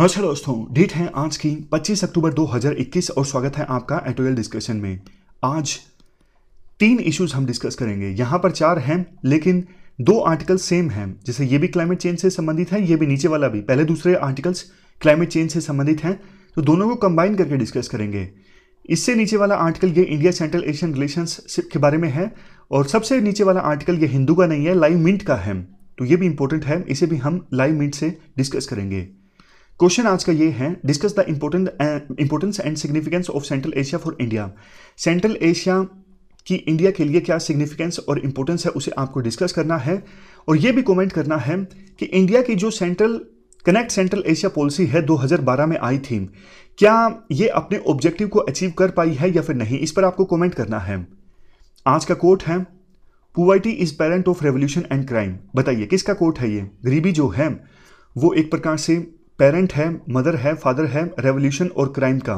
नमस्कार दोस्तों डेट है आज की 25 अक्टूबर 2021 और स्वागत है आपका एटोरियल डिस्कशन में आज तीन इश्यूज हम डिस्कस करेंगे यहाँ पर चार हैं लेकिन दो आर्टिकल सेम हैं जैसे ये भी क्लाइमेट चेंज से संबंधित है ये भी नीचे वाला भी पहले दूसरे आर्टिकल्स क्लाइमेट चेंज से संबंधित हैं तो दोनों को कंबाइन करके डिस्कस करेंगे इससे नीचे वाला आर्टिकल ये इंडिया सेंट्रल एशियन रिलेशन के बारे में है और सबसे नीचे वाला आर्टिकल ये हिंदू का नहीं है लाइव मिंट का है तो ये भी इंपॉर्टेंट है इसे भी हम लाइव मिंट से डिस्कस करेंगे क्वेश्चन आज का ये है discuss the important importance and significance of Central Asia for India Central Asia कि इंडिया के लिए क्या सिग्निफिकेंस और इंपोर्टेंस है उसे आपको डिस्कस करना है और ये भी कमेंट करना है कि इंडिया की जो Central Connect central Asia policy है 2012 में आई थी क्या ये अपने ऑब्जेक्टिव को अचीव कर पाई है या फिर नहीं इस पर आपको कमेंट करना है आज का कोर्ट है poverty is parent of revolution and crime बताइए किसका कोर्ट है ये गरीबी जो है वो एक प्रकार से पेरेंट है मदर है फादर है रेवोल्यूशन और क्राइम का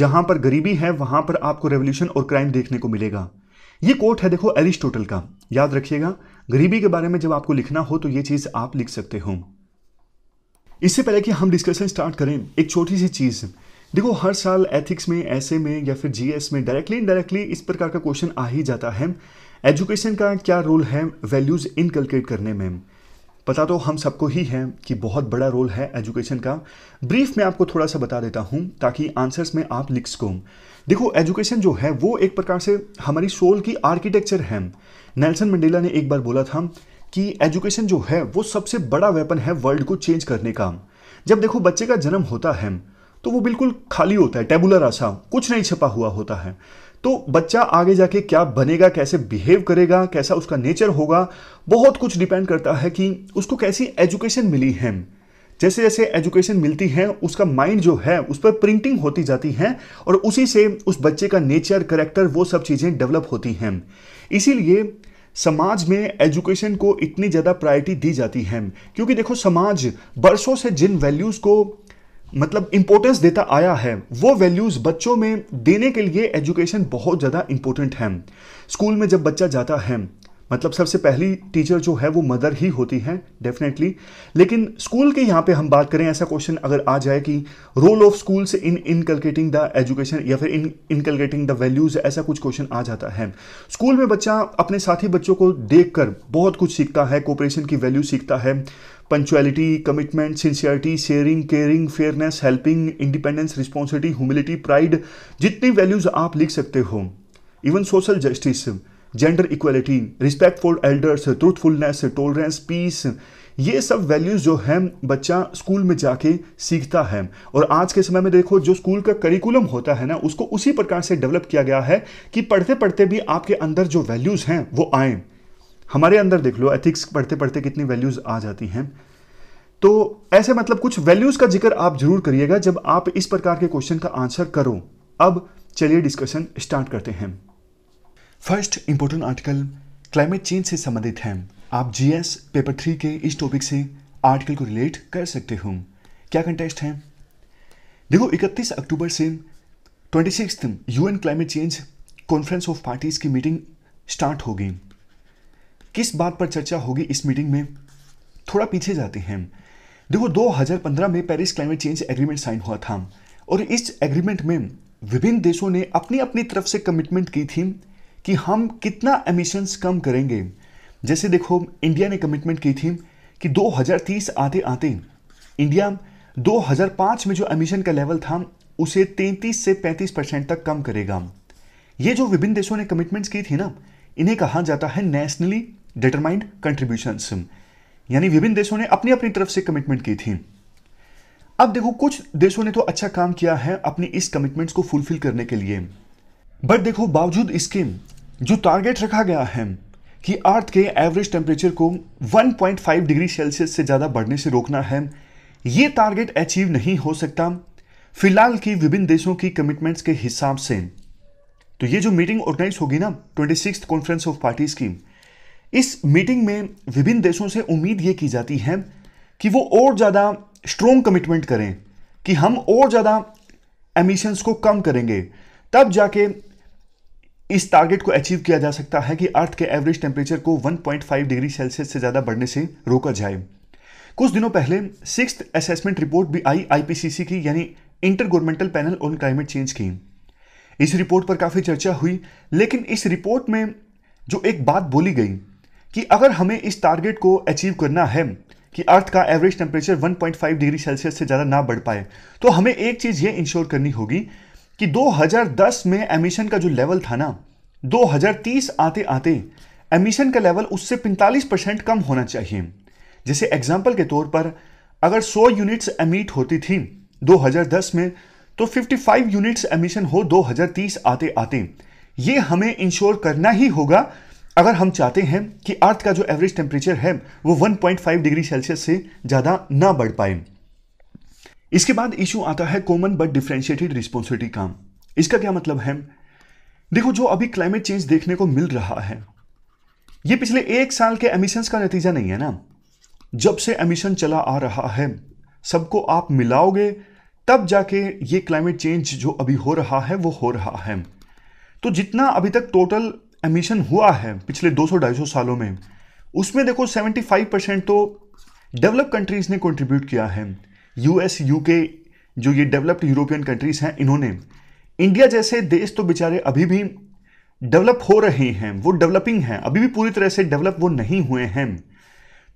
जहां पर गरीबी है वहां पर आपको रेवोल्यूशन और क्राइम देखने को मिलेगा ये कोट है देखो एरिस्टोटल का याद रखिएगा गरीबी के बारे में जब आपको लिखना हो तो ये चीज आप लिख सकते हो इससे पहले कि हम डिस्कशन स्टार्ट करें एक छोटी सी चीज़ देखो हर साल एथिक्स में ऐसे में या फिर जीएस में डायरेक्टली इनडायरेक्टली इस प्रकार का क्वेश्चन आ ही जाता है एजुकेशन का क्या रोल है वैल्यूज़ इनकलकेट करने में पता तो हम सबको ही है कि बहुत बड़ा रोल है एजुकेशन का ब्रीफ में आपको थोड़ा सा बता देता हूँ ताकि आंसर्स में आप लिख सको देखो एजुकेशन जो है वो एक प्रकार से हमारी सोल की आर्किटेक्चर है नेल्सन मंडेला ने एक बार बोला था कि एजुकेशन जो है वो सबसे बड़ा वेपन है वर्ल्ड को चेंज करने का जब देखो बच्चे का जन्म होता है तो वो बिल्कुल खाली होता है टेबुलर आशा कुछ नहीं छिपा हुआ होता है तो बच्चा आगे जाके क्या बनेगा कैसे बिहेव करेगा कैसा उसका नेचर होगा बहुत कुछ डिपेंड करता है कि उसको कैसी एजुकेशन मिली है जैसे जैसे एजुकेशन मिलती है उसका माइंड जो है उस पर प्रिंटिंग होती जाती है और उसी से उस बच्चे का नेचर करेक्टर वो सब चीज़ें डेवलप होती हैं इसीलिए समाज में एजुकेशन को इतनी ज़्यादा प्रायोरिटी दी जाती है क्योंकि देखो समाज बरसों से जिन वैल्यूज़ को मतलब इम्पोर्टेंस देता आया है वो वैल्यूज़ बच्चों में देने के लिए एजुकेशन बहुत ज़्यादा इंपॉर्टेंट है स्कूल में जब बच्चा जाता है मतलब सबसे पहली टीचर जो है वो मदर ही होती है डेफिनेटली लेकिन स्कूल के यहाँ पे हम बात करें ऐसा क्वेश्चन अगर आ जाए कि role of schools in inculcating the education या फिर इन इनकलकेटिंग द वैल्यूज़ ऐसा कुछ क्वेश्चन आ जाता है स्कूल में बच्चा अपने साथी बच्चों को देख कर बहुत कुछ सीखता है कोऑपरेशन की वैल्यू सीखता है punctuality commitment sincerity sharing caring fairness helping independence responsibility humility pride जितनी वैल्यूज़ आप लिख सकते हो even social justice gender equality respect for elders truthfulness tolerance peace ये सब वैल्यूज़ जो हैं बच्चा स्कूल में जाके सीखता है और आज के समय में देखो जो स्कूल का करिकुलम होता है ना उसको उसी प्रकार से डेवलप किया गया है कि पढ़ते पढ़ते भी आपके अंदर जो वैल्यूज़ हैं वो आएँ हमारे अंदर देख लो एथिक्स पढ़ते पढ़ते कितनी वैल्यूज़ आ जाती हैं तो ऐसे मतलब कुछ वैल्यूज़ का जिक्र आप जरूर करिएगा जब आप इस प्रकार के क्वेश्चन का आंसर करो अब चलिए डिस्कशन स्टार्ट करते हैं first important article climate change से संबंधित है आप जीएस पेपर थ्री के इस टॉपिक से आर्टिकल को रिलेट कर सकते हो क्या कंटेस्ट है देखो 31 अक्टूबर से twenty six UN climate change conference of parties की मीटिंग स्टार्ट होगी किस बात पर चर्चा होगी इस मीटिंग में थोड़ा पीछे जाते हैं देखो 2015 में Paris climate change agreement sign हुआ था और इस एग्रीमेंट में विभिन्न देशों ने अपनी अपनी तरफ से कमिटमेंट की थी कि हम कितना एमिशंस कम करेंगे जैसे देखो इंडिया ने कमिटमेंट की थी कि 2030 आते आते इंडिया 2005 में जो एमिशन का लेवल था उसे 33 से 35 परसेंट तक कम करेगा ये जो विभिन्न देशों ने कमिटमेंट्स की थी ना इन्हें कहा जाता है नेशनली डिटरमाइंड कंट्रीब्यूशंस यानी विभिन्न देशों ने अपनी अपनी तरफ से कमिटमेंट की थी अब देखो कुछ देशों ने तो अच्छा काम किया है अपनी इस कमिटमेंट्स को फुलफिल करने के लिए बट देखो बावजूद इसके जो टारगेट रखा गया है कि अर्थ के एवरेज टेम्परेचर को 1.5 डिग्री सेल्सियस से ज़्यादा बढ़ने से रोकना है ये टारगेट अचीव नहीं हो सकता फिलहाल की विभिन्न देशों की कमिटमेंट्स के हिसाब से तो ये जो मीटिंग ऑर्गेनाइज होगी ना ट्वेंटी कॉन्फ्रेंस ऑफ पार्टीज की इस मीटिंग में विभिन्न देशों से उम्मीद ये की जाती है कि वो और ज़्यादा स्ट्रोंग कमिटमेंट करें कि हम और ज़्यादा एमिशंस को कम करेंगे तब जाके इस टारगेट को अचीव किया जा सकता है कि अर्थ के एवरेज टेम्परेचर को 1.5 डिग्री सेल्सियस से ज़्यादा बढ़ने से रोका जाए कुछ दिनों पहले सिक्स असेसमेंट रिपोर्ट भी आई आईपीसीसी की यानी intergovernmental panel on climate change की इस रिपोर्ट पर काफ़ी चर्चा हुई लेकिन इस रिपोर्ट में जो एक बात बोली गई कि अगर हमें इस टारगेट को अचीव करना है कि अर्थ का एवरेज टेम्परेचर 1.5 डिग्री सेल्सियस से ज़्यादा ना बढ़ पाए तो हमें एक चीज़ ये इंश्योर करनी होगी कि 2010 में एमिशन का जो लेवल था ना 2030 आते आते एमिशन का लेवल उससे 45 परसेंट कम होना चाहिए जैसे एग्जाम्पल के तौर पर अगर 100 यूनिट्स एमिट होती थी 2010 में तो 55 यूनिट्स एमिशन हो 2030 आते आते ये हमें इंश्योर करना ही होगा अगर हम चाहते हैं कि अर्थ का जो एवरेज टेम्परेचर है वो 1.5 डिग्री सेल्सियस से ज़्यादा ना बढ़ पाए इसके बाद इशू आता है कॉमन बट डिफ्रेंशिएटेड रिस्पॉन्सिबिलिटी काम इसका क्या मतलब है देखो जो अभी क्लाइमेट चेंज देखने को मिल रहा है ये पिछले एक साल के एमिशंस का नतीजा नहीं है ना जब से एमिशन चला आ रहा है सबको आप मिलाओगे तब जाके ये क्लाइमेट चेंज जो अभी हो रहा है वो हो रहा है तो जितना अभी तक टोटल एमिशन हुआ है पिछले 200-250 सालों में उसमें देखो 75 परसेंट तो डेवलप कंट्रीज़ ने कंट्रीब्यूट किया है यूएस यूके जो ये डेवलप्ड यूरोपियन कंट्रीज़ हैं इन्होंने इंडिया जैसे देश तो बेचारे अभी भी डेवलप हो रहे हैं वो डेवलपिंग हैं अभी भी पूरी तरह से डेवलप वो नहीं हुए हैं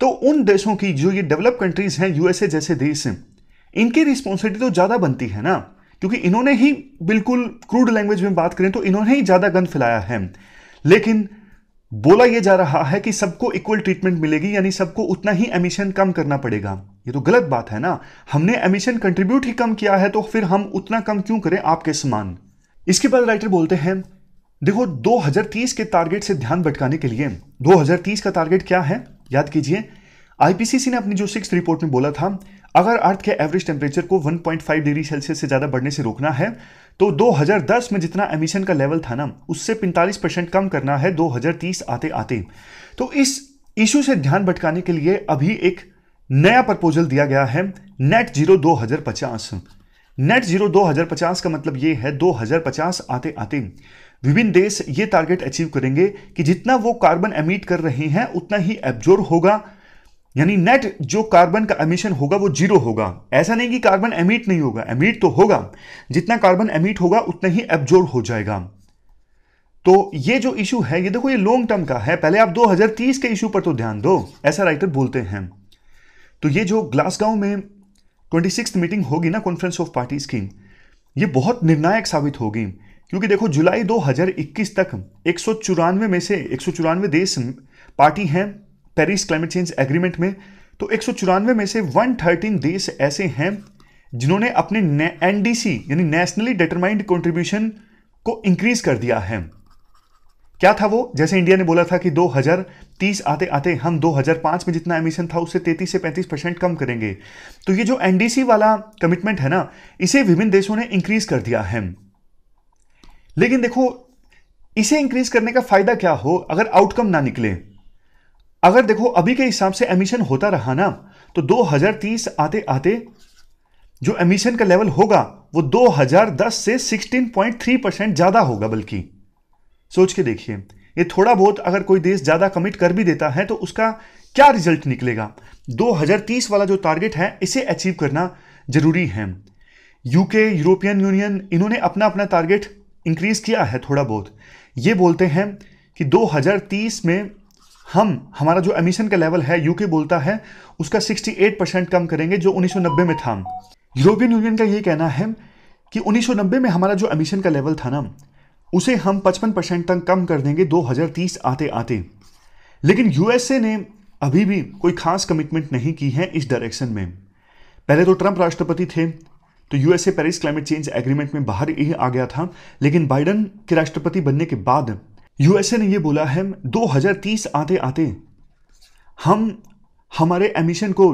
तो उन देशों की जो ये डेवलप कंट्रीज़ हैं यूएसए जैसे देश इनकी रिस्पॉन्सिबिलिटी तो ज़्यादा बनती है ना क्योंकि इन्होंने ही बिल्कुल क्रूड लैंग्वेज में बात करें तो इन्होंने ही ज़्यादा गंद फैलाया है लेकिन बोला यह जा रहा है कि सबको इक्वल ट्रीटमेंट मिलेगी यानी सबको उतना ही एमिशन कम करना पड़ेगा ये तो गलत बात है ना हमने एमिशन कंट्रीब्यूट ही कम किया है तो फिर हम उतना कम क्यों करें आपके समान इसके बाद राइटर बोलते हैं देखो 2030 के टारगेट से ध्यान भटकाने के लिए 2030 का टारगेट क्या है याद कीजिए आईपीसीसी ने अपनी जो सिक्स रिपोर्ट में बोला था अगर अर्थ के एवरेज टेम्परेचर को 1.5 डिग्री सेल्सियस से ज़्यादा बढ़ने से रोकना है तो 2010 में जितना एमिशन का लेवल था ना उससे 45 परसेंट कम करना है 2030 आते आते तो इस इशू से ध्यान भटकाने के लिए अभी एक नया प्रपोजल दिया गया है नेट जीरो 2050 नेट जीरो 2050 का मतलब ये है 2050 आते आते विभिन्न देश ये टारगेट अचीव करेंगे कि जितना वो कार्बन एमिट कर रहे हैं उतना ही एब्जोर्व होगा यानी नेट जो कार्बन का एमिशन होगा वो जीरो होगा ऐसा नहीं कि कार्बन एमिट नहीं होगा एमिट तो होगा जितना कार्बन एमिट होगा उतना ही एब्जोर्ब हो जाएगा तो ये जो इशू है ये देखो ये लॉन्ग टर्म का है पहले आप 2030 के इशू पर तो ध्यान दो ऐसा राइटर बोलते हैं तो ये जो ग्लासगांव में ट्वेंटी मीटिंग होगी ना कॉन्फ्रेंस ऑफ पार्टीज की ये बहुत निर्णायक साबित होगी क्योंकि देखो जुलाई 2021 तक एक में से एक देश पार्टी हैं पेरिस क्लाइमेट चेंज एग्रीमेंट में तो एक में से 113 देश ऐसे हैं जिन्होंने अपने एनडीसी यानी नेशनली डिटरमाइंड कंट्रीब्यूशन को इंक्रीज कर दिया है क्या था वो जैसे इंडिया ने बोला था कि 2030 आते आते हम 2005 में जितना एमिशन था उससे 33 से 35 परसेंट कम करेंगे तो ये जो एनडीसी वाला कमिटमेंट है ना इसे विभिन्न देशों ने इंक्रीज कर दिया है लेकिन देखो इसे इंक्रीज करने का फायदा क्या हो अगर आउटकम ना निकले अगर देखो अभी के हिसाब से एमिशन होता रहा ना तो 2030 आते आते जो एमिशन का लेवल होगा वो 2010 से 16.3 परसेंट ज़्यादा होगा बल्कि सोच के देखिए ये थोड़ा बहुत अगर कोई देश ज़्यादा कमिट कर भी देता है तो उसका क्या रिजल्ट निकलेगा 2030 वाला जो टारगेट है इसे अचीव करना ज़रूरी है यूके यूरोपियन यूनियन इन्होंने अपना अपना टारगेट इंक्रीज़ किया है थोड़ा बहुत ये बोलते हैं कि 2030 में हम हमारा जो एमिशन का लेवल है यूके बोलता है उसका 68 परसेंट कम करेंगे जो 1990 में था यूरोपियन यूनियन का ये कहना है कि 1990 में हमारा जो एमिशन का लेवल था ना उसे हम 55 परसेंट तक कम कर देंगे 2030 आते आते लेकिन यूएसए ने अभी भी कोई खास कमिटमेंट नहीं की है इस डायरेक्शन में पहले तो ट्रंप राष्ट्रपति थे तो USA Paris climate change agreement में बाहर ही आ गया था लेकिन बाइडन के राष्ट्रपति बनने के बाद यूएसए ने ये बोला है 2030 आते आते हम हमारे एमिशन को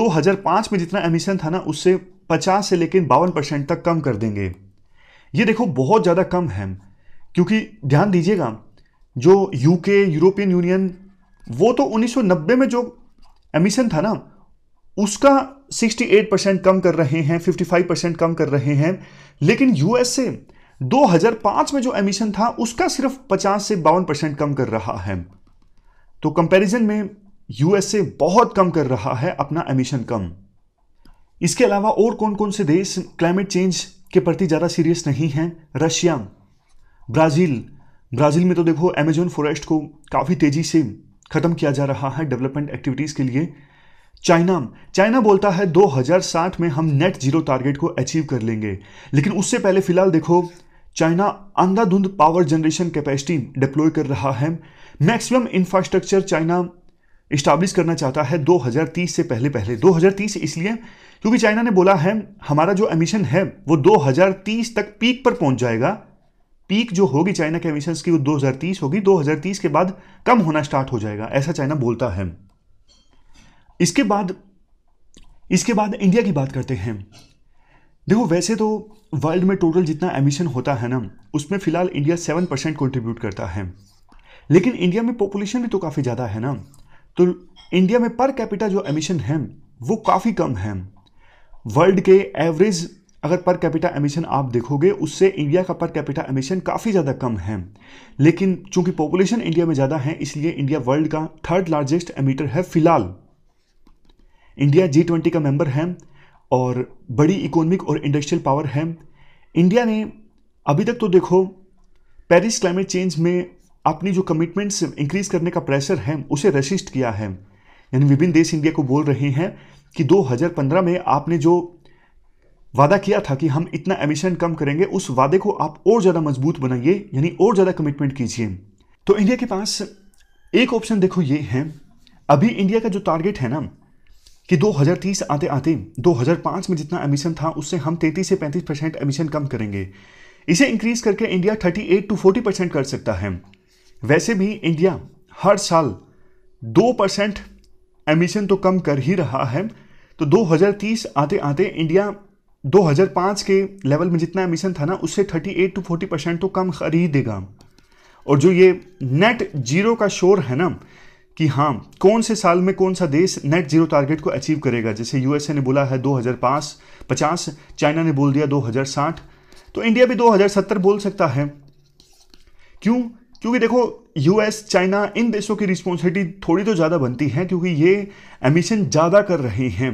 2005 में जितना एमिशन था ना उससे 50 से लेकर बावन परसेंट तक कम कर देंगे ये देखो बहुत ज़्यादा कम है क्योंकि ध्यान दीजिएगा जो यूके यूरोपियन यूनियन वो तो 1990 में जो एमिशन था ना उसका 68 परसेंट कम कर रहे हैं 55 परसेंट कम कर रहे हैं लेकिन यूएसए 2005 में जो एमिशन था उसका सिर्फ 50 से बावन परसेंट कम कर रहा है तो कंपैरिजन में यूएसए बहुत कम कर रहा है अपना एमिशन कम इसके अलावा और कौन कौन से देश क्लाइमेट चेंज के प्रति ज़्यादा सीरियस नहीं है रशिया ब्राज़ील ब्राज़ील में तो देखो एमेजोन फॉरेस्ट को काफ़ी तेज़ी से ख़त्म किया जा रहा है डेवलपमेंट एक्टिविटीज़ के लिए चाइना चाइना बोलता है 2060 में हम नेट जीरो टारगेट को अचीव कर लेंगे लेकिन उससे पहले फिलहाल देखो चाइना अंधाधुंध पावर जनरेशन कैपेसिटी डिप्लॉय कर रहा है मैक्सिमम इंफ्रास्ट्रक्चर चाइना इस्टाब्लिश करना चाहता है 2030 से पहले पहले 2030 इसलिए क्योंकि चाइना ने बोला है हमारा जो एमिशन है वो 2030 तक पीक पर पहुंच जाएगा पीक जो होगी चाइना के एमिशन की वो 2030 होगी 2030 के बाद कम होना स्टार्ट हो जाएगा ऐसा चाइना बोलता है इसके बाद इसके बाद इंडिया की बात करते हैं देखो वैसे तो वर्ल्ड में टोटल जितना एमिशन होता है ना उसमें फ़िलहाल इंडिया सेवन परसेंट कॉन्ट्रीब्यूट करता है लेकिन इंडिया में पॉपुलेशन भी तो काफ़ी ज़्यादा है ना तो इंडिया में पर कैपिटा जो एमिशन है वो काफ़ी कम है वर्ल्ड के एवरेज अगर पर कैपिटा एमिशन आप देखोगे उससे इंडिया का पर कैपिटा एमिशन काफ़ी ज़्यादा कम है लेकिन चूंकि पॉपुलेशन इंडिया में ज़्यादा है इसलिए इंडिया वर्ल्ड का थर्ड लार्जेस्ट एमिटर है फिलहाल इंडिया जी ट्वेंटी का मेंबर है और बड़ी इकोनॉमिक और इंडस्ट्रियल पावर है इंडिया ने अभी तक तो देखो पेरिस क्लाइमेट चेंज में अपनी जो कमिटमेंट्स इंक्रीज करने का प्रेशर है उसे रेसिस्ट किया है यानी विभिन्न देश इंडिया को बोल रहे हैं कि 2015 में आपने जो वादा किया था कि हम इतना एमिशन कम करेंगे उस वादे को आप और ज़्यादा मजबूत बनाइए यानी और ज़्यादा कमिटमेंट कीजिए तो इंडिया के पास एक ऑप्शन देखो ये है अभी इंडिया का जो टारगेट है ना कि 2030 आते आते 2005 में जितना एमिशन था उससे हम 33 से 35 परसेंट एमिशन कम करेंगे इसे इंक्रीज करके इंडिया 38 टू 40 परसेंट कर सकता है वैसे भी इंडिया हर साल दो परसेंट एमिशन तो कम कर ही रहा है तो 2030 आते आते इंडिया 2005 के लेवल में जितना एमिशन था ना उससे 38 टू 40 परसेंट तो कम कर ही देगा और जो ये नेट जीरो का शोर है ना कि हाँ कौन से साल में कौन सा देश नेट जीरो टारगेट को अचीव करेगा जैसे यूएसए ने बोला है 2005 50 चाइना ने बोल दिया 2060 तो इंडिया भी 2070 बोल सकता है क्यों क्योंकि देखो यूएस चाइना इन देशों की रिस्पॉन्सिबिलिटी थोड़ी तो ज़्यादा बनती है क्योंकि ये एमिशन ज़्यादा कर रहे हैं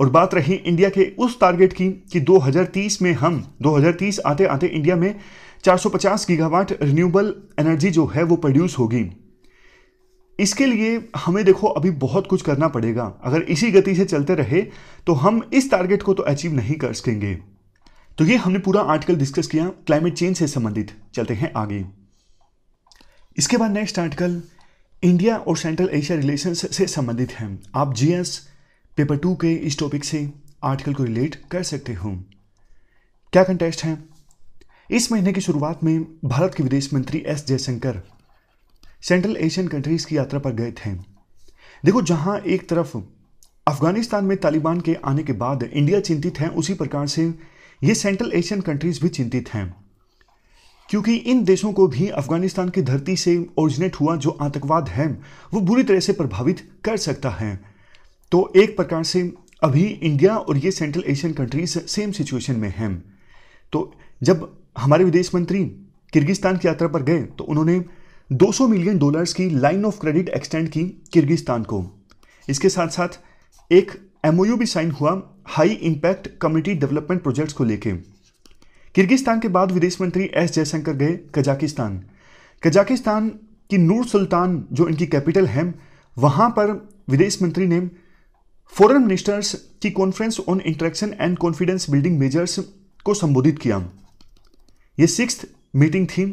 और बात रही इंडिया के उस टारगेट की कि 2030 में हम 2030 आते आते इंडिया में 450 गीगावाट रिन्यूएबल एनर्जी जो है वो प्रोड्यूस होगी इसके लिए हमें देखो अभी बहुत कुछ करना पड़ेगा अगर इसी गति से चलते रहे तो हम इस टारगेट को तो अचीव नहीं कर सकेंगे तो ये हमने पूरा आर्टिकल डिस्कस किया क्लाइमेट चेंज से संबंधित चलते हैं आगे इसके बाद नेक्स्ट आर्टिकल इंडिया और सेंट्रल एशिया रिलेशन से संबंधित हैं आप जीएस पेपर टू के इस टॉपिक से आर्टिकल को रिलेट कर सकते हो क्या कंटेस्ट है इस महीने की शुरुआत में भारत के विदेश मंत्री S Jaishankar central Asian countries की यात्रा पर गए थे देखो जहां एक तरफ अफगानिस्तान में तालिबान के आने के बाद इंडिया चिंतित है उसी प्रकार से ये सेंट्रल एशियन कंट्रीज भी चिंतित हैं क्योंकि इन देशों को भी अफगानिस्तान की धरती से ओरिजिनेट हुआ जो आतंकवाद है वो बुरी तरह से प्रभावित कर सकता है तो एक प्रकार से अभी इंडिया और ये central Asian countries same situation में हैं तो जब हमारे विदेश मंत्री किर्गिस्तान की यात्रा पर गए तो उन्होंने 200 मिलियन डॉलर्स की लाइन ऑफ क्रेडिट एक्सटेंड की किर्गिस्तान को इसके साथ साथ एक एमओयू भी साइन हुआ high impact community development projects को लेके किर्गिस्तान के बाद विदेश मंत्री एस जयशंकर गए कजाकिस्तान कजाकिस्तान की नूर सुल्तान जो इनकी कैपिटल है वहां पर विदेश मंत्री ने फॉरेन मिनिस्टर्स की conference on interaction and confidence building measures को संबोधित किया ये सिक्स मीटिंग थी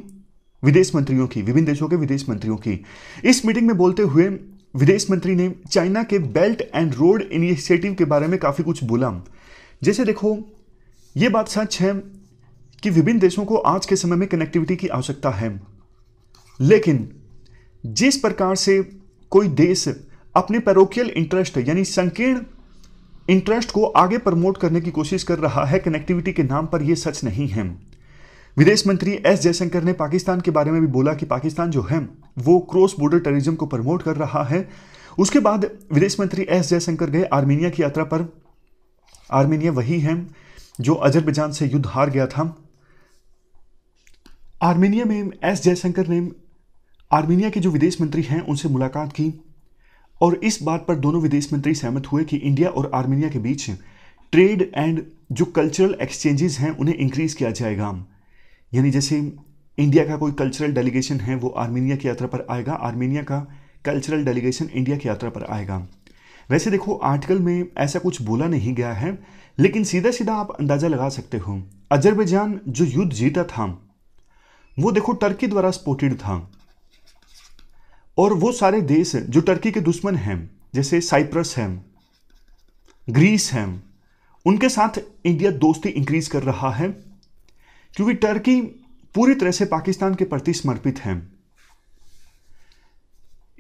विदेश मंत्रियों की विभिन्न देशों के विदेश मंत्रियों की इस मीटिंग में बोलते हुए विदेश मंत्री ने चाइना के बेल्ट एंड रोड इनिशिएटिव के बारे में काफ़ी कुछ बोला जैसे देखो ये बात सच है कि विभिन्न देशों को आज के समय में कनेक्टिविटी की आवश्यकता है लेकिन जिस प्रकार से कोई देश अपने पैरोकियल इंटरेस्ट यानी संकीर्ण इंटरेस्ट को आगे प्रमोट करने की कोशिश कर रहा है कनेक्टिविटी के नाम पर यह सच नहीं है विदेश मंत्री एस जयशंकर ने पाकिस्तान के बारे में भी बोला कि पाकिस्तान जो है वो क्रॉस बॉर्डर टेरिज्म को प्रमोट कर रहा है उसके बाद विदेश मंत्री एस जयशंकर गए आर्मेनिया की यात्रा पर आर्मेनिया वही है जो अजरबैजान से युद्ध हार गया था आर्मेनिया में एस जयशंकर ने आर्मेनिया के जो विदेश मंत्री हैं उनसे मुलाकात की और इस बात पर दोनों विदेश मंत्री सहमत हुए कि इंडिया और आर्मेनिया के बीच ट्रेड एंड जो कल्चरल एक्सचेंजेस हैं उन्हें इंक्रीज किया जाएगा यानी जैसे इंडिया का कोई कल्चरल डेलीगेशन है वो आर्मेनिया की यात्रा पर आएगा आर्मेनिया का कल्चरल डेलीगेशन इंडिया की यात्रा पर आएगा वैसे देखो आर्टिकल में ऐसा कुछ बोला नहीं गया है लेकिन सीधा सीधा आप अंदाज़ा लगा सकते हो अजरबैजान जो युद्ध जीता था वो देखो टर्की द्वारा स्पोर्टेड था और वो सारे देश जो टर्की के दुश्मन हैं जैसे साइप्रस है ग्रीस है उनके साथ इंडिया दोस्ती इंक्रीज कर रहा है क्योंकि टर्की पूरी तरह से पाकिस्तान के प्रति समर्पित है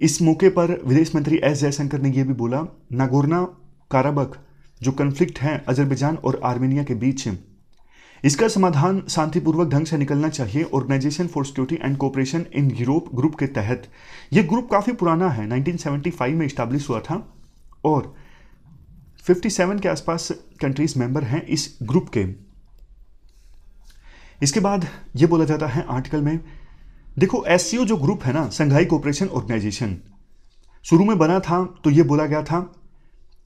इस मौके पर विदेश मंत्री एस जयशंकर ने यह भी बोला नागोरना काराबक जो कन्फ्लिक्ट है अजरबैजान और आर्मेनिया के बीच इसका समाधान शांतिपूर्वक ढंग से निकलना चाहिए organisation for security and cooperation in Europe group के तहत यह ग्रुप काफ़ी पुराना है 1975 में स्टैब्लिश हुआ था और 57 के आसपास कंट्रीज मेंबर हैं इस ग्रुप के इसके बाद ये बोला जाता है आर्टिकल में देखो एस जो ग्रुप है ना संघाई कोऑपरेशन ऑर्गेनाइजेशन शुरू में बना था तो ये बोला गया था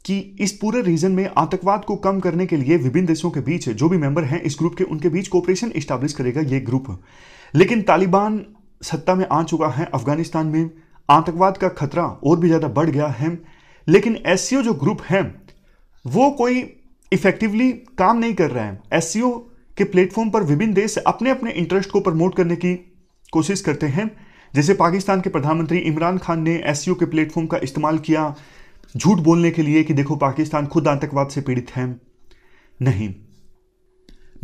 कि इस पूरे रीजन में आतंकवाद को कम करने के लिए विभिन्न देशों के बीच जो भी मेंबर हैं इस ग्रुप के उनके बीच कोऑपरेशन इस्टाब्लिश करेगा ये ग्रुप लेकिन तालिबान सत्ता में आ चुका है अफगानिस्तान में आतंकवाद का खतरा और भी ज़्यादा बढ़ गया है लेकिन एस जो ग्रुप है वो कोई इफेक्टिवली काम नहीं कर रहा है एस के प्लेटफॉर्म पर विभिन्न देश अपने अपने इंटरेस्ट को प्रमोट करने की कोशिश करते हैं जैसे पाकिस्तान के प्रधानमंत्री इमरान खान ने एस e के प्लेटफॉर्म का इस्तेमाल किया झूठ बोलने के लिए कि देखो पाकिस्तान खुद आतंकवाद से पीड़ित है नहीं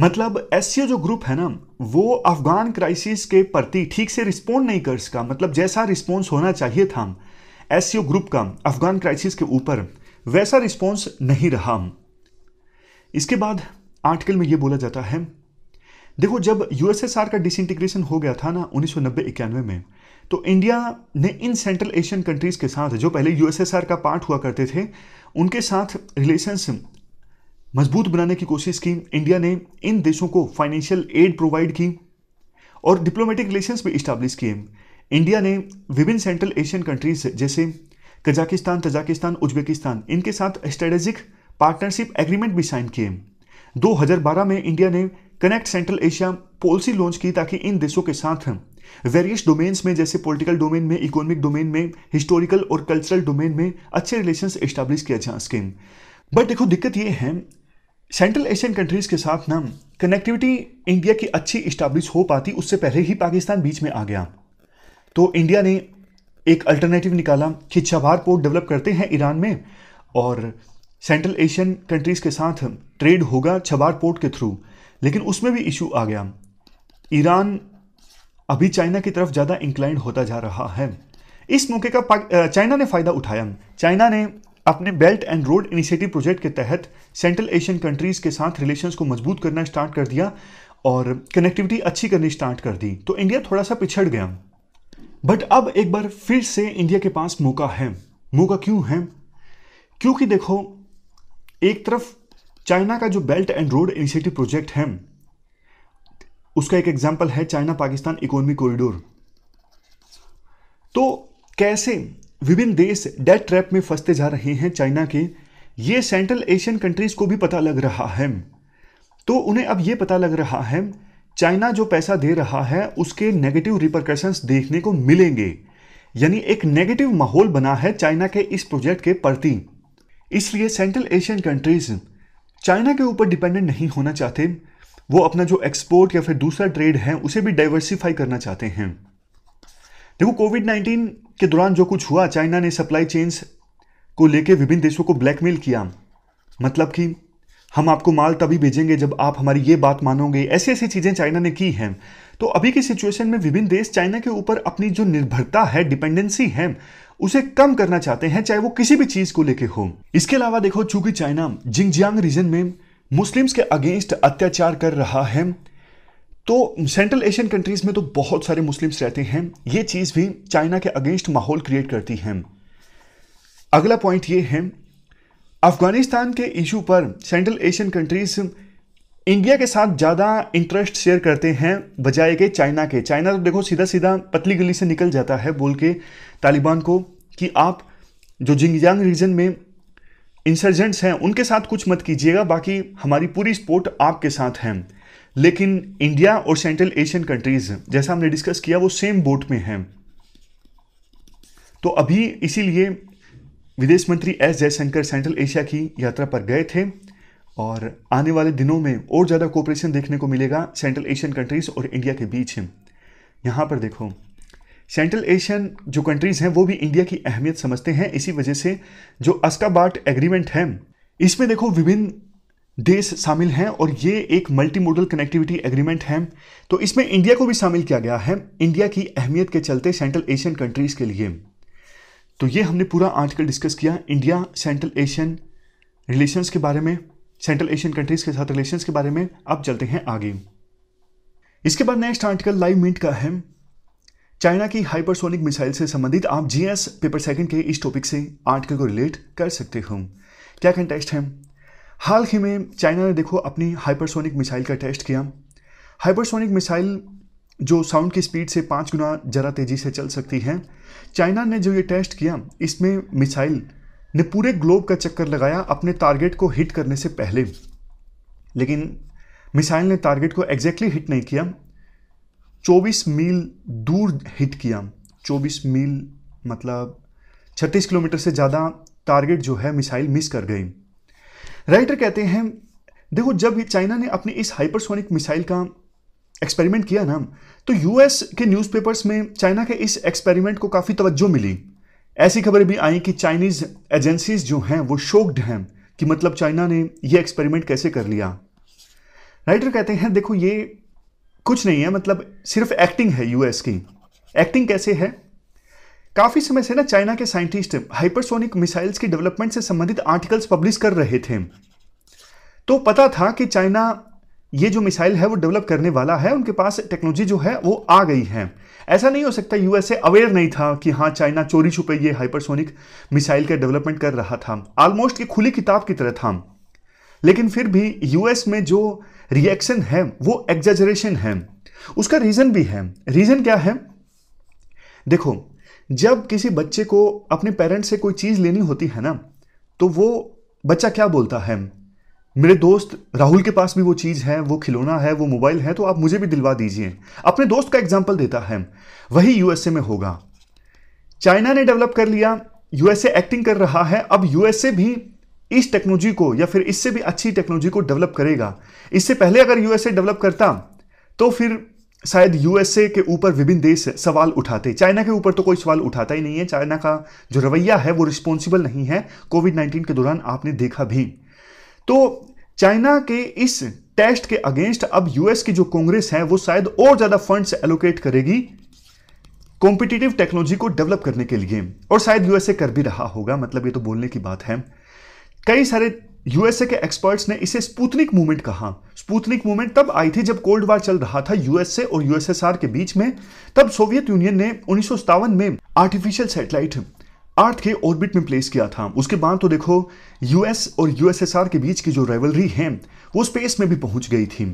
मतलब एस e जो ग्रुप है ना वो अफगान क्राइसिस के प्रति ठीक से रिस्पॉन्ड नहीं कर सका मतलब जैसा रिस्पॉन्स होना चाहिए था एस ग्रुप e का अफगान क्राइसिस के ऊपर वैसा रिस्पॉन्स नहीं रहा इसके बाद आर्टिकल में ये बोला जाता है देखो जब यूएसएसआर का डिसइंटीग्रेशन हो गया था ना उन्नीस सौ में तो इंडिया ने इन सेंट्रल एशियन कंट्रीज के साथ जो पहले यूएसएसआर का पार्ट हुआ करते थे उनके साथ रिलेशंस मजबूत बनाने की कोशिश की इंडिया ने इन देशों को फाइनेंशियल एड प्रोवाइड की और डिप्लोमेटिक रिलेशंस भी इस्टाब्लिश किए इंडिया ने विभिन्न सेंट्रल एशियन कंट्रीज जैसे कजाकिस्तान तजाकिस्तान उज्बेकिस्तान इनके साथ स्ट्रेटेजिक पार्टनरशिप एग्रीमेंट भी साइन किए 2012 में इंडिया ने connect central Asia policy launch की ताकि इन देशों के साथ वेरियस डोमेन्स में जैसे पॉलिटिकल डोमेन में इकोनॉमिक डोमेन में हिस्टोरिकल और कल्चरल डोमेन में अच्छे रिलेशंस इस्टेब्लिश किया जा सकें बट देखो दिक्कत ये है सेंट्रल एशियन कंट्रीज़ के साथ ना कनेक्टिविटी इंडिया की अच्छी इस्टाब्लिश हो पाती उससे पहले ही पाकिस्तान बीच में आ गया तो इंडिया ने एक अल्टरनेटिव निकाला कि चबार पोर्ट डेवलप करते हैं ईरान में और सेंट्रल एशियन कंट्रीज़ के साथ ट्रेड होगा छबार पोर्ट के थ्रू लेकिन उसमें भी इशू आ गया ईरान अभी चाइना की तरफ ज़्यादा इंक्लाइंड होता जा रहा है इस मौके का चाइना ने फ़ायदा उठाया चाइना ने अपने belt and road initiative project के तहत सेंट्रल एशियन कंट्रीज़ के साथ रिलेशंस को मजबूत करना स्टार्ट कर दिया और कनेक्टिविटी अच्छी करनी स्टार्ट कर दी तो इंडिया थोड़ा सा पिछड़ गया बट अब एक बार फिर से इंडिया के पास मौका है मौका क्यों है क्योंकि देखो एक तरफ चाइना का जो belt and road initiative project है उसका एक एग्जाम्पल है चाइना पाकिस्तान इकोनॉमिक कॉरिडोर तो कैसे विभिन्न देश डेट ट्रैप में फंसते जा रहे हैं चाइना के ये सेंट्रल एशियन कंट्रीज को भी पता लग रहा है तो उन्हें अब ये पता लग रहा है चाइना जो पैसा दे रहा है उसके नेगेटिव रिपरकशंस देखने को मिलेंगे यानी एक नेगेटिव माहौल बना है चाइना के इस प्रोजेक्ट के प्रति इसलिए सेंट्रल एशियन कंट्रीज चाइना के ऊपर डिपेंडेंट नहीं होना चाहते वो अपना जो एक्सपोर्ट या फिर दूसरा ट्रेड है उसे भी डाइवर्सिफाई करना चाहते हैं देखो कोविड नाइन्टीन के दौरान जो कुछ हुआ चाइना ने सप्लाई चेन्स को लेकर विभिन्न देशों को ब्लैकमेल किया मतलब कि हम आपको माल तभी भेजेंगे जब आप हमारी ये बात मानोगे ऐसी ऐसी चीज़ें चाइना ने की हैं तो अभी की सिचुएशन में विभिन्न देश चाइना के ऊपर अपनी जो निर्भरता है डिपेंडेंसी है उसे कम करना चाहते हैं चाहे वो किसी भी चीज को लेके हो इसके अलावा देखो चूंकि चाइना जिंगजियांग रीजन में मुस्लिम्स के अगेंस्ट अत्याचार कर रहा है तो सेंट्रल एशियन कंट्रीज में तो बहुत सारे मुस्लिम्स रहते हैं ये चीज़ भी चाइना के अगेंस्ट माहौल क्रिएट करती है अगला पॉइंट ये है अफगानिस्तान के इशू पर सेंट्रल एशियन कंट्रीज इंडिया के साथ ज़्यादा इंटरेस्ट शेयर करते हैं बजाय के चाइना के चाइना तो देखो सीधा सीधा पतली गली से निकल जाता है बोल के तालिबान को कि आप जो जिंगजांग रीजन में इंसर्जेंट्स हैं उनके साथ कुछ मत कीजिएगा बाकी हमारी पूरी सपोर्ट आपके साथ है लेकिन इंडिया और सेंट्रल एशियन कंट्रीज़ जैसा हमने डिस्कस किया वो सेम बोट में हैं तो अभी इसीलिए विदेश मंत्री एस जयशंकर सेंट्रल एशिया की यात्रा पर गए थे और आने वाले दिनों में और ज़्यादा कोऑपरेशन देखने को मिलेगा सेंट्रल एशियन कंट्रीज़ और इंडिया के बीच यहाँ पर देखो सेंट्रल एशियन जो कंट्रीज़ हैं वो भी इंडिया की अहमियत समझते हैं इसी वजह से जो अस्काबाट एग्रीमेंट है इसमें देखो विभिन्न देश शामिल हैं और ये एक मल्टी मॉडल कनेक्टिविटी एग्रीमेंट है तो इसमें इंडिया को भी शामिल किया गया है इंडिया की अहमियत के चलते सेंट्रल एशियन कंट्रीज़ के लिए तो ये हमने पूरा आर्टिकल डिस्कस किया इंडिया सेंट्रल एशियन रिलेशंस के बारे में सेंट्रल एशियन कंट्रीज के साथ रिलेशन के बारे में अब चलते हैं आगे इसके बाद नेक्स्ट आर्टिकल लाइव मिंट का है चाइना की हाइपरसोनिक मिसाइल से संबंधित आप जीएस पेपर सेकंड के इस टॉपिक से आर्टिकल को रिलेट कर सकते हो क्या कंटेस्ट है हाल ही में चाइना ने देखो अपनी हाइपरसोनिक मिसाइल का टेस्ट किया हाइपरसोनिक मिसाइल जो साउंड की स्पीड से पाँच गुना ज़रा तेज़ी से चल सकती है चाइना ने जो ये टेस्ट किया इसमें मिसाइल ने पूरे ग्लोब का चक्कर लगाया अपने टारगेट को हिट करने से पहले लेकिन मिसाइल ने टारगेट को एग्जैक्टली हिट नहीं किया 24 मील दूर हिट किया 24 मील मतलब 36 किलोमीटर से ज़्यादा टारगेट जो है मिसाइल मिस कर गई राइटर कहते हैं देखो जब चाइना ने अपने इस हाइपरसोनिक मिसाइल का एक्सपेरिमेंट किया ना तो यूएस के न्यूज़पेपर्स में चाइना के इस एक्सपेरिमेंट को काफ़ी तवज्जो मिली ऐसी खबरें भी आई कि चाइनीज एजेंसीज जो हैं वो शोक्ड हैं कि मतलब चाइना ने ये एक्सपेरिमेंट कैसे कर लिया राइटर कहते हैं देखो ये कुछ नहीं है मतलब सिर्फ एक्टिंग है यूएस की एक्टिंग कैसे है काफ़ी समय से ना चाइना के साइंटिस्ट हाइपरसोनिक मिसाइल्स की डेवलपमेंट से संबंधित आर्टिकल्स पब्लिश कर रहे थे तो पता था कि चाइना ये जो मिसाइल है वो डेवलप करने वाला है उनके पास टेक्नोलॉजी जो है वो आ गई है ऐसा नहीं हो सकता यूएसए अवेयर नहीं था कि हाँ चाइना चोरी छुपे ये हाइपरसोनिक मिसाइल का डेवलपमेंट कर रहा था ऑलमोस्ट ये खुली किताब की तरह था लेकिन फिर भी यूएस में जो रिएक्शन है वो एग्जेजरेशन है उसका रीजन भी है रीजन क्या है देखो जब किसी बच्चे को अपने पेरेंट्स से कोई चीज़ लेनी होती है ना तो वो बच्चा क्या बोलता है मेरे दोस्त राहुल के पास भी वो चीज़ है वो खिलौना है वो मोबाइल है तो आप मुझे भी दिलवा दीजिए अपने दोस्त का एग्जाम्पल देता है वही यूएसए में होगा चाइना ने डेवलप कर लिया यूएसए एक्टिंग कर रहा है अब यूएसए भी इस टेक्नोलॉजी को या फिर इससे भी अच्छी टेक्नोलॉजी को डेवलप करेगा इससे पहले अगर यूएसए डेवलप करता तो फिर शायद यूएसए के ऊपर विभिन्न देश सवाल उठाते चाइना के ऊपर तो कोई सवाल उठाता ही नहीं है चाइना का जो रवैया है वो रिस्पॉन्सिबल नहीं है कोविड नाइन्टीन के दौरान आपने देखा भी तो चाइना के इस टेस्ट के अगेंस्ट अब यूएस की जो कांग्रेस है वो शायद और ज्यादा फंड्स एलोकेट करेगी कॉम्पिटिटिव टेक्नोलॉजी को डेवलप करने के लिए और शायद यूएसए कर भी रहा होगा मतलब ये तो बोलने की बात है कई सारे यूएसए के एक्सपर्ट्स ने इसे स्पूतनिक मूवमेंट कहा स्पूतनिक मूवमेंट तब आई थी जब कोल्ड वार चल रहा था यूएसए और यूएसएसआर के बीच में तब सोवियत यूनियन ने उन्नीस में आर्टिफिशियल सेटेलाइट अर्थ के ऑर्बिट में प्लेस किया था उसके बाद तो देखो यूएस और यूएसएसआर के बीच की जो रेवलरी है वो स्पेस में भी पहुंच गई थी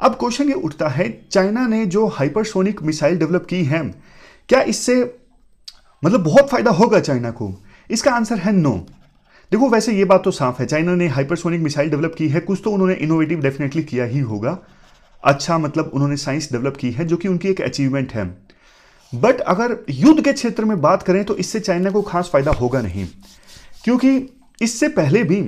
अब क्वेश्चन ये उठता है चाइना ने जो हाइपरसोनिक मिसाइल डेवलप की है क्या इससे मतलब बहुत फायदा होगा चाइना को इसका आंसर है नो देखो वैसे ये बात तो साफ है चाइना ने हाइपरसोनिक मिसाइल डेवलप की है कुछ तो उन्होंने इनोवेटिव डेफिनेटली किया ही होगा अच्छा मतलब उन्होंने साइंस डेवलप की है जो कि उनकी एक अचीवमेंट है बट अगर युद्ध के क्षेत्र में बात करें तो इससे चाइना को खास फायदा होगा नहीं क्योंकि इससे पहले भी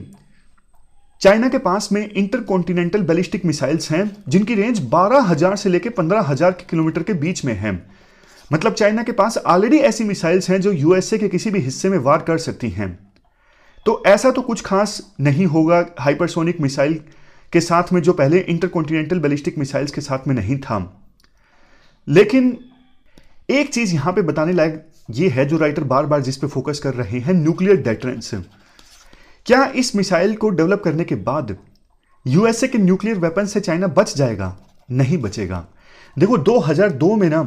चाइना के पास में इंटरकॉन्टिनेंटल बैलिस्टिक मिसाइल्स हैं जिनकी रेंज 12,000 से लेकर 15,000 किलोमीटर के बीच में है मतलब चाइना के पास ऑलरेडी ऐसी मिसाइल्स हैं जो यूएसए के किसी भी हिस्से में वार कर सकती हैं तो ऐसा तो कुछ खास नहीं होगा हाइपरसोनिक मिसाइल के साथ में जो पहले इंटरकॉन्टिनेंटल बैलिस्टिक मिसाइल्स के साथ में नहीं था लेकिन एक चीज यहां पे बताने लायक ये है जो राइटर बार बार जिस पे फोकस कर रहे हैं न्यूक्लियर डेटरेंस क्या इस मिसाइल को डेवलप करने के बाद यूएसए के न्यूक्लियर वेपन से चाइना बच जाएगा नहीं बचेगा देखो 2002 में ना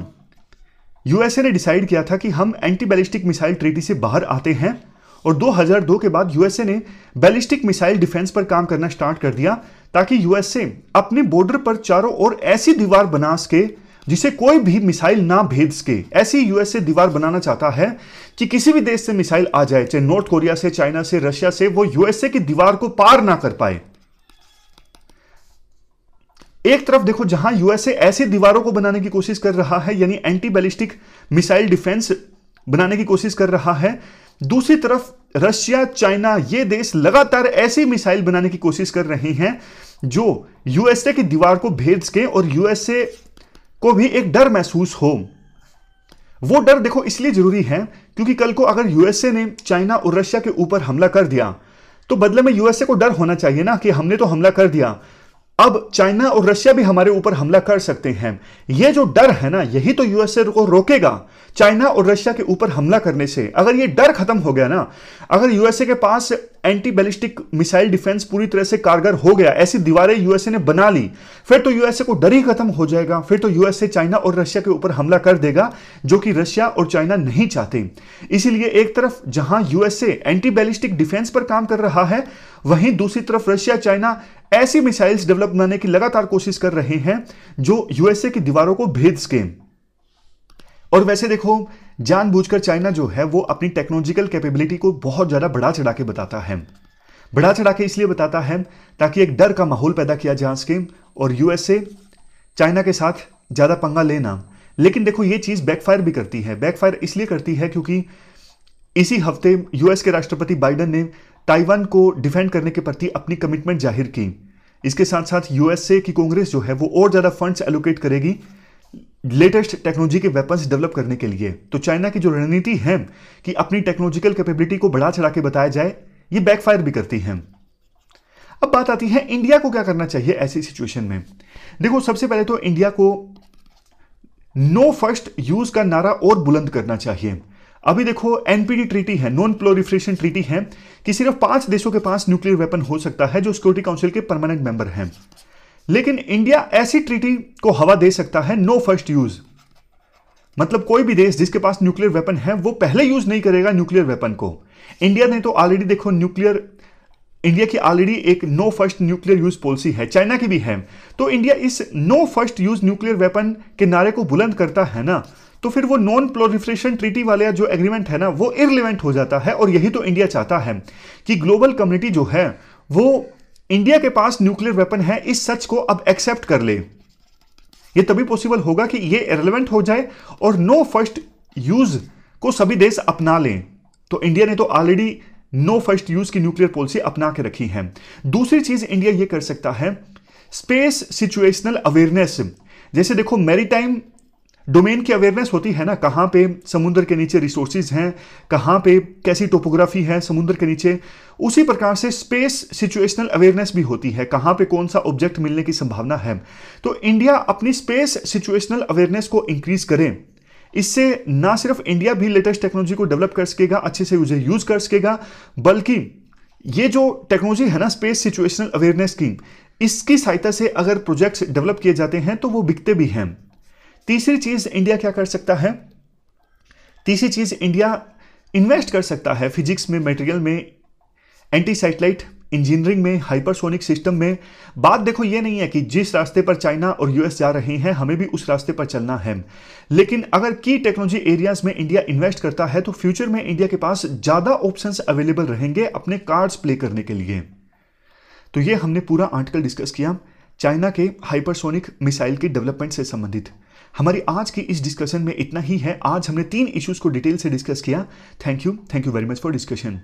यूएसए ने डिसाइड किया था कि हम एंटी बैलिस्टिक मिसाइल ट्रीटी से बाहर आते हैं और 2002 के बाद यूएसए ने बैलिस्टिक मिसाइल डिफेंस पर काम करना स्टार्ट कर दिया ताकि यूएसए अपने बॉर्डर पर चारों ओर ऐसी दीवार बना सके जिसे कोई भी मिसाइल ना भेद सके ऐसी यूएसए दीवार बनाना चाहता है कि किसी भी देश से मिसाइल आ जाए चाहे नॉर्थ कोरिया से चाइना से रशिया से वो यूएसए की दीवार को पार ना कर पाए एक तरफ देखो जहां यूएसए ऐसी दीवारों को बनाने की कोशिश कर रहा है यानी एंटी बैलिस्टिक मिसाइल डिफेंस बनाने की कोशिश कर रहा है दूसरी तरफ रशिया चाइना ये देश लगातार ऐसी मिसाइल बनाने की कोशिश कर रहे हैं जो यूएसए की दीवार को भेद सके और यूएसए को भी एक डर महसूस हो वो डर देखो इसलिए जरूरी है क्योंकि कल को अगर यूएसए ने चाइना और रशिया के ऊपर हमला कर दिया तो बदले में यूएसए को डर होना चाहिए ना कि हमने तो हमला कर दिया अब चाइना और रशिया भी हमारे ऊपर हमला कर सकते हैं यह जो डर है ना यही तो यूएसए को रोकेगा चाइना और रशिया के ऊपर हमला करने से अगर यह डर खत्म हो गया ना अगर यूएसए के पास एंटी बैलिस्टिक मिसाइल डिफेंस पूरी तरह से कारगर हो गया ऐसी दीवारें यूएसए ने बना ली फिर तो यूएसए को डर ही खत्म हो जाएगा फिर तो यूएसए चाइना और रशिया के ऊपर हमला कर देगा जो कि रशिया और चाइना नहीं चाहते इसीलिए एक तरफ जहां यूएसए एंटी बैलिस्टिक डिफेंस पर काम कर रहा है वहीं दूसरी तरफ रशिया चाइना ऐसी मिसाइल्स डेवलप बनाने की लगातार कोशिश कर रहे हैं जो यूएसए की दीवारों को भेद सके और वैसे देखो जानबूझकर चाइना जो है वो अपनी टेक्नोलॉजिकल कैपेबिलिटी को बहुत ज़्यादा बढ़ा चढ़ा के बताता है बढ़ा चढ़ा के इसलिए बताता है ताकि एक डर का माहौल पैदा किया जा सके और यूएसए चाइना के साथ ज़्यादा पंगा लेना लेकिन देखो ये चीज़ बैकफायर भी करती है बैकफायर इसलिए करती है क्योंकि इसी हफ्ते यूएस के राष्ट्रपति बाइडन ने ताइवान को डिफेंड करने के प्रति अपनी कमिटमेंट जाहिर की इसके साथ साथ यूएसए की कांग्रेस जो है वो और ज़्यादा फंड्स एलोकेट करेगी लेटेस्ट टेक्नोलॉजी के वेपन्स डेवलप करने के लिए तो चाइना की जो रणनीति है कि अपनी टेक्नोलॉजिकल कैपेबिलिटी को बढ़ा चढ़ा के बताया जाए ये बैकफायर भी करती है अब बात आती है इंडिया को क्या करना चाहिए ऐसी सिचुएशन में देखो सबसे पहले तो इंडिया को नो फर्स्ट यूज का नारा और बुलंद करना चाहिए अभी देखो एनपीडी ट्रीटी है नॉन प्लोरिफ्रेशन ट्रीटी है कि सिर्फ पांच देशों के पास न्यूक्लियर वेपन हो सकता है जो सिक्योरिटी काउंसिल के परमानेंट मेंबर हैं लेकिन इंडिया ऐसी ट्रीटी को हवा दे सकता है नो फर्स्ट यूज मतलब कोई भी देश जिसके पास न्यूक्लियर वेपन है वो पहले यूज नहीं करेगा न्यूक्लियर वेपन को इंडिया ने तो ऑलरेडी देखो न्यूक्लियर इंडिया की ऑलरेडी एक no first nuclear use policy है चाइना की भी है तो इंडिया इस no first use nuclear weapon के नारे को बुलंद करता है ना तो फिर वो नॉन प्लोरिफ्रेशन ट्रीटी वाले जो एग्रीमेंट है ना वो इरलिवेंट हो जाता है और यही तो इंडिया चाहता है कि ग्लोबल कम्युनिटी जो है वो इंडिया के पास न्यूक्लियर वेपन है इस सच को अब एक्सेप्ट कर ले ये तभी पॉसिबल होगा कि ये रेलिवेंट हो जाए और नो फर्स्ट यूज को सभी देश अपना लें तो इंडिया ने तो ऑलरेडी नो फर्स्ट यूज की न्यूक्लियर पॉलिसी अपना के रखी है दूसरी चीज इंडिया ये कर सकता है स्पेस सिचुएशनल अवेयरनेस जैसे देखो मैरीटाइम डोमेन की अवेयरनेस होती है ना कहाँ पे समुद्र के नीचे रिसोर्सेज हैं कहाँ पे कैसी टोपोग्राफी है समुद्र के नीचे उसी प्रकार से स्पेस सिचुएशनल अवेयरनेस भी होती है कहाँ पे कौन सा ऑब्जेक्ट मिलने की संभावना है तो इंडिया अपनी स्पेस सिचुएशनल अवेयरनेस को इंक्रीज करें इससे ना सिर्फ इंडिया भी लेटेस्ट टेक्नोलॉजी को डेवलप कर सकेगा अच्छे से उसे यूज कर सकेगा बल्कि ये जो टेक्नोलॉजी है ना स्पेस सिचुएशनल अवेयरनेस की इसकी सहायता से अगर प्रोजेक्ट्स डेवलप किए जाते हैं तो वो बिकते भी हैं तीसरी चीज़ इंडिया क्या कर सकता है तीसरी चीज़ इंडिया इन्वेस्ट कर सकता है फिजिक्स में मटेरियल में एंटी सैटेलाइट इंजीनियरिंग में हाइपरसोनिक सिस्टम में बात देखो ये नहीं है कि जिस रास्ते पर चाइना और यूएस जा रहे हैं हमें भी उस रास्ते पर चलना है लेकिन अगर की टेक्नोलॉजी एरियाज में इंडिया इन्वेस्ट करता है तो फ्यूचर में इंडिया के पास ज़्यादा ऑप्शन अवेलेबल रहेंगे अपने कार्ड्स प्ले करने के लिए तो यह हमने पूरा आर्टिकल डिस्कस किया चाइना के हाइपरसोनिक मिसाइल की डेवलपमेंट से संबंधित हमारी आज की इस डिस्कशन में इतना ही है आज हमने तीन इश्यूज को डिटेल से डिस्कस किया thank you thank you very much for discussion